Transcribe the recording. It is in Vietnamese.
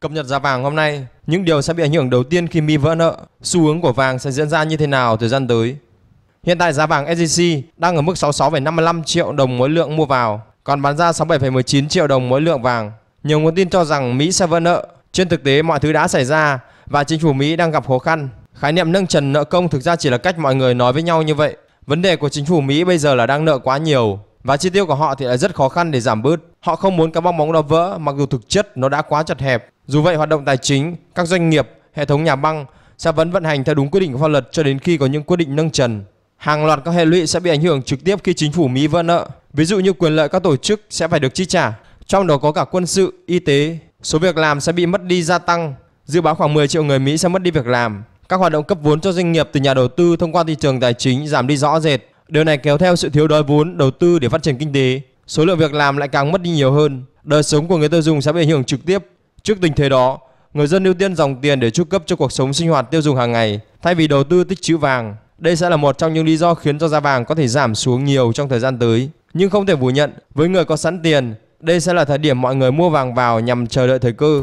Cập nhật giá vàng hôm nay, những điều sẽ bị ảnh hưởng đầu tiên khi Mỹ vỡ nợ, xu hướng của vàng sẽ diễn ra như thế nào thời gian tới. Hiện tại giá vàng SJC đang ở mức 66,55 triệu đồng mỗi lượng mua vào, còn bán ra 67,19 triệu đồng mỗi lượng vàng. Nhiều nguồn tin cho rằng Mỹ sẽ vỡ nợ, trên thực tế mọi thứ đã xảy ra và chính phủ Mỹ đang gặp khó khăn. Khái niệm nâng trần nợ công thực ra chỉ là cách mọi người nói với nhau như vậy. Vấn đề của chính phủ Mỹ bây giờ là đang nợ quá nhiều và chi tiêu của họ thì lại rất khó khăn để giảm bớt. Họ không muốn cái bong bóng đó vỡ mặc dù thực chất nó đã quá chật hẹp dù vậy, hoạt động tài chính, các doanh nghiệp, hệ thống nhà băng sẽ vẫn vận hành theo đúng quy định của pháp luật cho đến khi có những quyết định nâng trần. Hàng loạt các hệ lụy sẽ bị ảnh hưởng trực tiếp khi chính phủ Mỹ vỡ nợ. Ví dụ như quyền lợi các tổ chức sẽ phải được chi trả, trong đó có cả quân sự, y tế. Số việc làm sẽ bị mất đi gia tăng. Dự báo khoảng 10 triệu người Mỹ sẽ mất đi việc làm. Các hoạt động cấp vốn cho doanh nghiệp từ nhà đầu tư thông qua thị trường tài chính giảm đi rõ rệt. Điều này kéo theo sự thiếu đói vốn đầu tư để phát triển kinh tế. Số lượng việc làm lại càng mất đi nhiều hơn. Đời sống của người tiêu dùng sẽ bị ảnh hưởng trực tiếp Trước tình thế đó, người dân ưu tiên dòng tiền để chu cấp cho cuộc sống sinh hoạt tiêu dùng hàng ngày thay vì đầu tư tích trữ vàng. Đây sẽ là một trong những lý do khiến cho giá vàng có thể giảm xuống nhiều trong thời gian tới. Nhưng không thể phủ nhận, với người có sẵn tiền, đây sẽ là thời điểm mọi người mua vàng vào nhằm chờ đợi thời cơ.